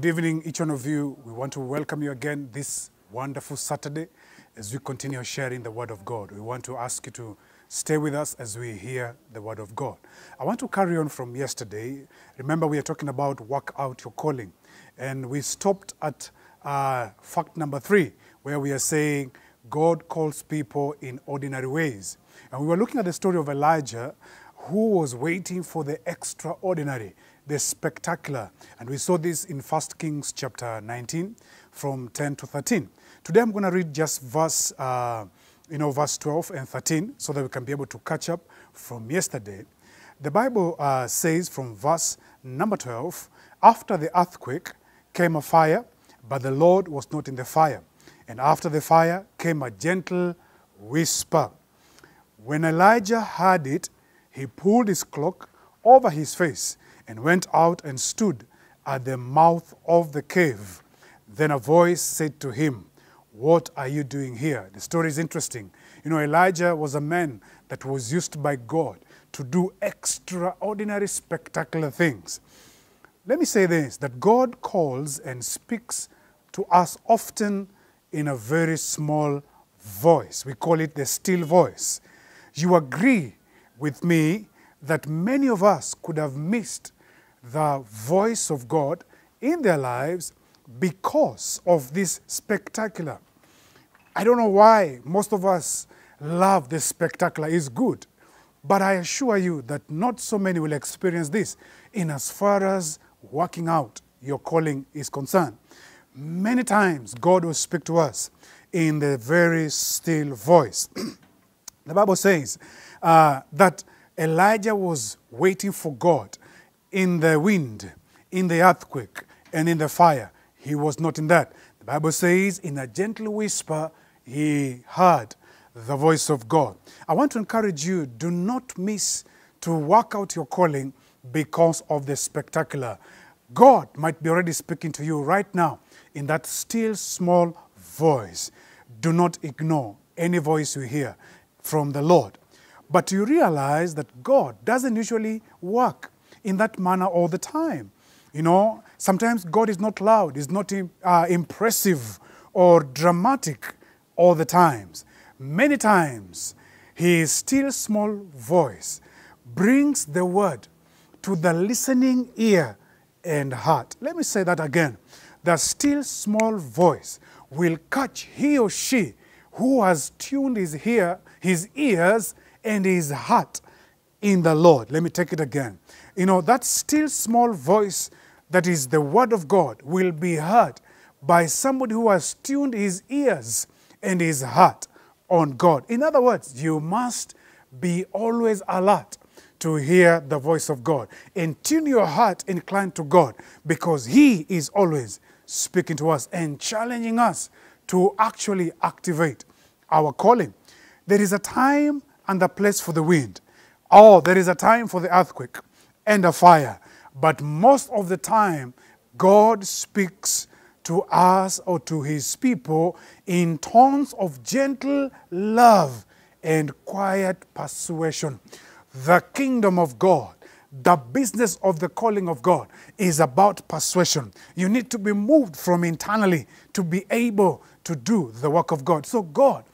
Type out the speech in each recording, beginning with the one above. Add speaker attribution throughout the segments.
Speaker 1: Good evening, each one of you. We want to welcome you again this wonderful Saturday as we continue sharing the Word of God. We want to ask you to stay with us as we hear the Word of God. I want to carry on from yesterday. Remember, we are talking about work out your calling. And we stopped at uh, fact number three, where we are saying God calls people in ordinary ways. And we were looking at the story of Elijah who was waiting for the extraordinary the spectacular. And we saw this in 1 Kings chapter 19 from 10 to 13. Today I'm going to read just verse, uh, you know, verse 12 and 13 so that we can be able to catch up from yesterday. The Bible uh, says from verse number 12, After the earthquake came a fire, but the Lord was not in the fire. And after the fire came a gentle whisper. When Elijah heard it, he pulled his cloak over his face and went out and stood at the mouth of the cave. Then a voice said to him, What are you doing here? The story is interesting. You know, Elijah was a man that was used by God to do extraordinary, spectacular things. Let me say this that God calls and speaks to us often in a very small voice. We call it the still voice. You agree with me that many of us could have missed the voice of God in their lives because of this spectacular. I don't know why most of us love this spectacular. It's good. But I assure you that not so many will experience this in as far as working out your calling is concerned. Many times God will speak to us in the very still voice. the Bible says uh, that Elijah was waiting for God in the wind, in the earthquake, and in the fire. He was not in that. The Bible says, in a gentle whisper, he heard the voice of God. I want to encourage you do not miss to work out your calling because of the spectacular. God might be already speaking to you right now in that still small voice. Do not ignore any voice you hear from the Lord. But you realize that God doesn't usually work in that manner all the time. You know, sometimes God is not loud, is not uh, impressive or dramatic all the times. Many times, his still small voice brings the word to the listening ear and heart. Let me say that again. The still small voice will catch he or she who has tuned his, ear, his ears and his heart in the Lord. Let me take it again. You know, that still small voice that is the Word of God will be heard by somebody who has tuned his ears and his heart on God. In other words, you must be always alert to hear the voice of God and tune your heart inclined to God because He is always speaking to us and challenging us to actually activate our calling. There is a time and a place for the wind. Oh, there is a time for the earthquake and a fire. But most of the time, God speaks to us or to his people in tones of gentle love and quiet persuasion. The kingdom of God, the business of the calling of God, is about persuasion. You need to be moved from internally to be able to do the work of God. So God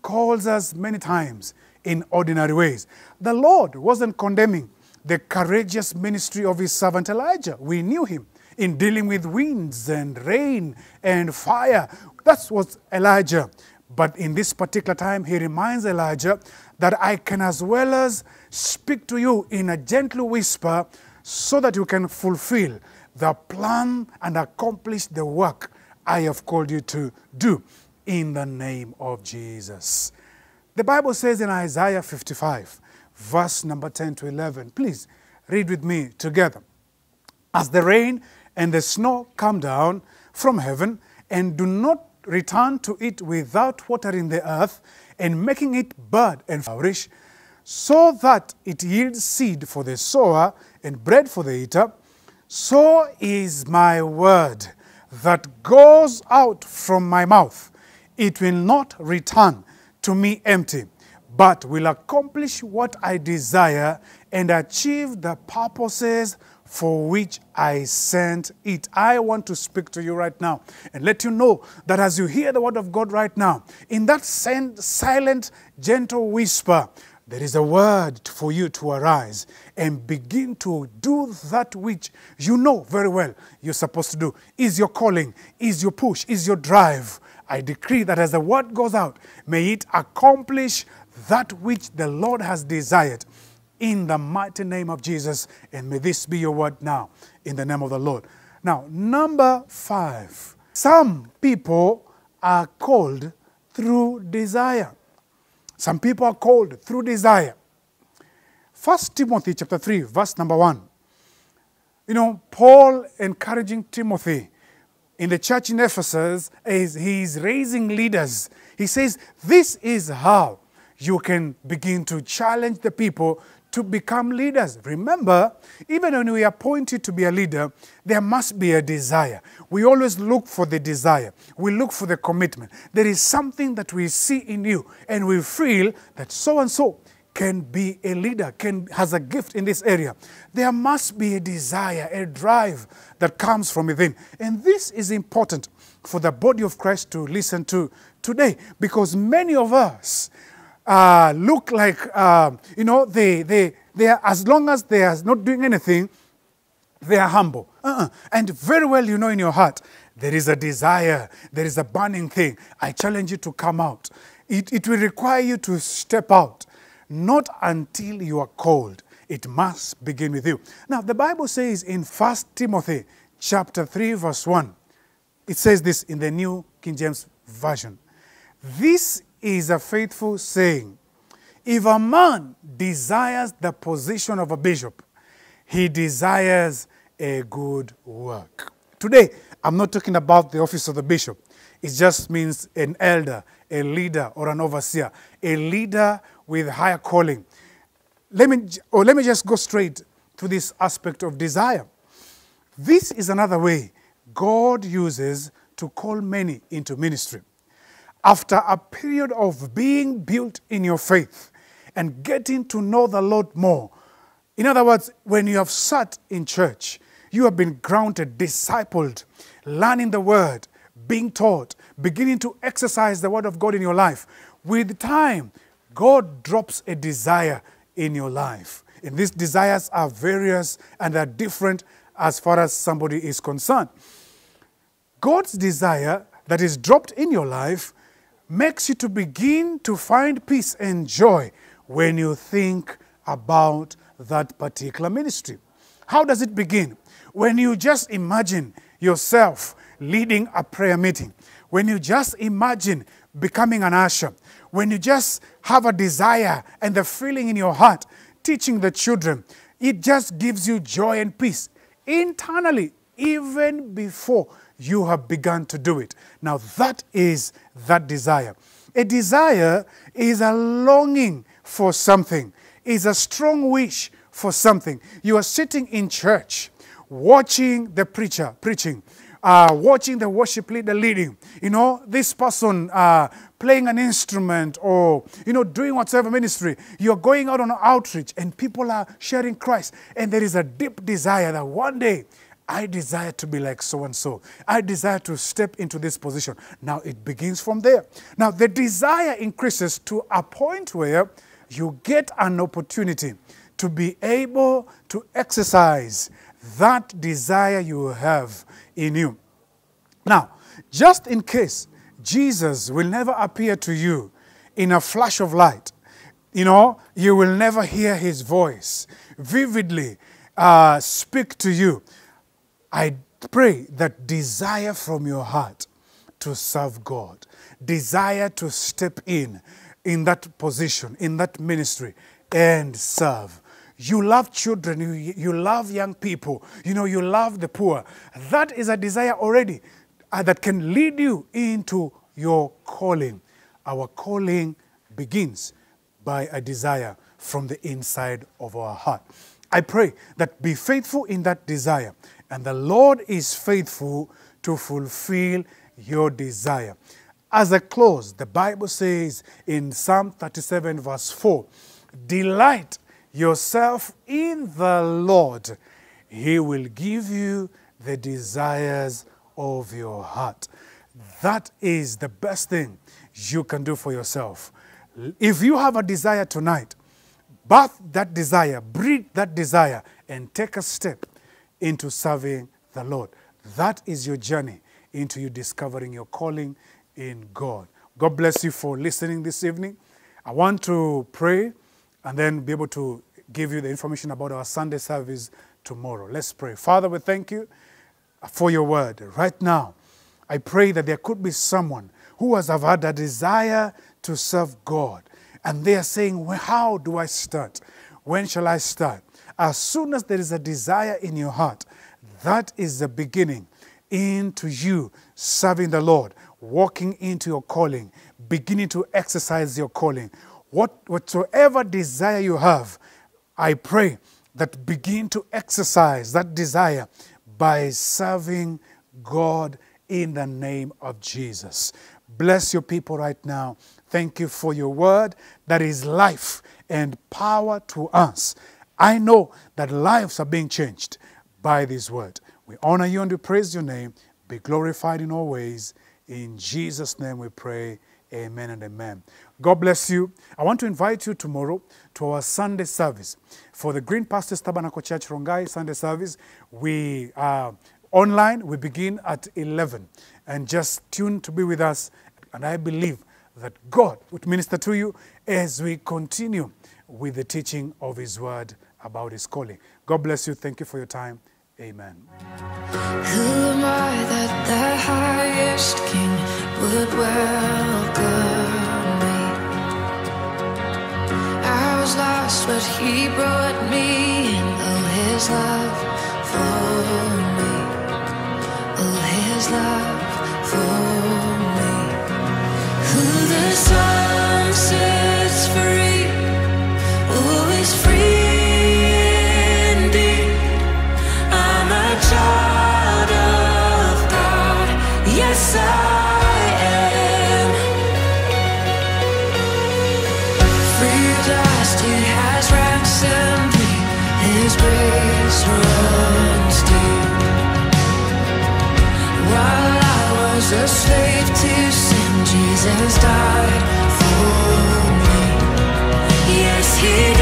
Speaker 1: calls us many times in ordinary ways. The Lord wasn't condemning the courageous ministry of his servant Elijah. We knew him in dealing with winds and rain and fire. That was Elijah. But in this particular time, he reminds Elijah that I can as well as speak to you in a gentle whisper so that you can fulfill the plan and accomplish the work I have called you to do in the name of Jesus. The Bible says in Isaiah 55, verse number 10 to 11, please read with me together. As the rain and the snow come down from heaven and do not return to it without watering the earth and making it bud and flourish, so that it yields seed for the sower and bread for the eater, so is my word that goes out from my mouth. It will not return to me empty, but will accomplish what I desire and achieve the purposes for which I sent it. I want to speak to you right now and let you know that as you hear the word of God right now, in that silent, gentle whisper, there is a word for you to arise and begin to do that which you know very well you're supposed to do. Is your calling, is your push, is your drive. I decree that as the word goes out, may it accomplish that which the Lord has desired in the mighty name of Jesus. And may this be your word now in the name of the Lord. Now, number five. Some people are called through desire. Some people are called through desire. First Timothy chapter 3, verse number 1. You know, Paul encouraging Timothy in the church in Ephesus is he is raising leaders. He says, This is how you can begin to challenge the people to become leaders. Remember, even when we appoint you to be a leader, there must be a desire. We always look for the desire, we look for the commitment. There is something that we see in you, and we feel that so and so can be a leader, can, has a gift in this area, there must be a desire, a drive that comes from within. And this is important for the body of Christ to listen to today because many of us uh, look like, uh, you know, they, they, they are, as long as they are not doing anything, they are humble. Uh and very well, you know, in your heart, there is a desire, there is a burning thing. I challenge you to come out. It, it will require you to step out not until you are called. It must begin with you. Now, the Bible says in 1 Timothy chapter 3, verse 1, it says this in the New King James Version. This is a faithful saying. If a man desires the position of a bishop, he desires a good work. Today, I'm not talking about the office of the bishop. It just means an elder, a leader or an overseer, a leader with higher calling. Let me, or let me just go straight to this aspect of desire. This is another way God uses to call many into ministry. After a period of being built in your faith and getting to know the Lord more, in other words, when you have sat in church, you have been grounded, discipled, learning the word, being taught, beginning to exercise the Word of God in your life, with time, God drops a desire in your life. And these desires are various and are different as far as somebody is concerned. God's desire that is dropped in your life makes you to begin to find peace and joy when you think about that particular ministry. How does it begin? When you just imagine yourself leading a prayer meeting when you just imagine becoming an usher, when you just have a desire and the feeling in your heart, teaching the children, it just gives you joy and peace internally, even before you have begun to do it. Now, that is that desire. A desire is a longing for something, is a strong wish for something. You are sitting in church watching the preacher preaching uh, watching the worship leader leading, you know, this person uh, playing an instrument or, you know, doing whatever ministry. You're going out on outreach and people are sharing Christ. And there is a deep desire that one day I desire to be like so and so. I desire to step into this position. Now it begins from there. Now the desire increases to a point where you get an opportunity to be able to exercise that desire you have in you. Now, just in case Jesus will never appear to you in a flash of light, you know, you will never hear his voice vividly uh, speak to you. I pray that desire from your heart to serve God, desire to step in in that position, in that ministry, and serve you love children, you, you love young people, you know, you love the poor. That is a desire already uh, that can lead you into your calling. Our calling begins by a desire from the inside of our heart. I pray that be faithful in that desire, and the Lord is faithful to fulfill your desire. As a close, the Bible says in Psalm 37, verse 4, Delight yourself in the Lord, He will give you the desires of your heart. That is the best thing you can do for yourself. If you have a desire tonight, birth that desire, breed that desire, and take a step into serving the Lord. That is your journey into you discovering your calling in God. God bless you for listening this evening. I want to pray and then be able to give you the information about our Sunday service tomorrow. Let's pray. Father, we thank you for your word right now. I pray that there could be someone who has had a desire to serve God and they are saying, well, How do I start? When shall I start? As soon as there is a desire in your heart, that is the beginning into you serving the Lord, walking into your calling, beginning to exercise your calling. What, whatsoever desire you have, I pray that begin to exercise that desire by serving God in the name of Jesus. Bless your people right now. Thank you for your word that is life and power to us. I know that lives are being changed by this word. We honor you and we praise your name. Be glorified in all ways. In Jesus' name we pray. Amen and amen. God bless you. I want to invite you tomorrow to our Sunday service for the Green Pastors Tabernacle Church Rongai Sunday service. We are online. We begin at 11. And just tune to be with us. And I believe that God would minister to you as we continue with the teaching of His Word about His calling. God bless you. Thank you for your time. Amen. Would welcome me. I was lost, but He brought me in. Oh, His love for me. Oh, His love. a slave to sin, Jesus died for me. Yes, he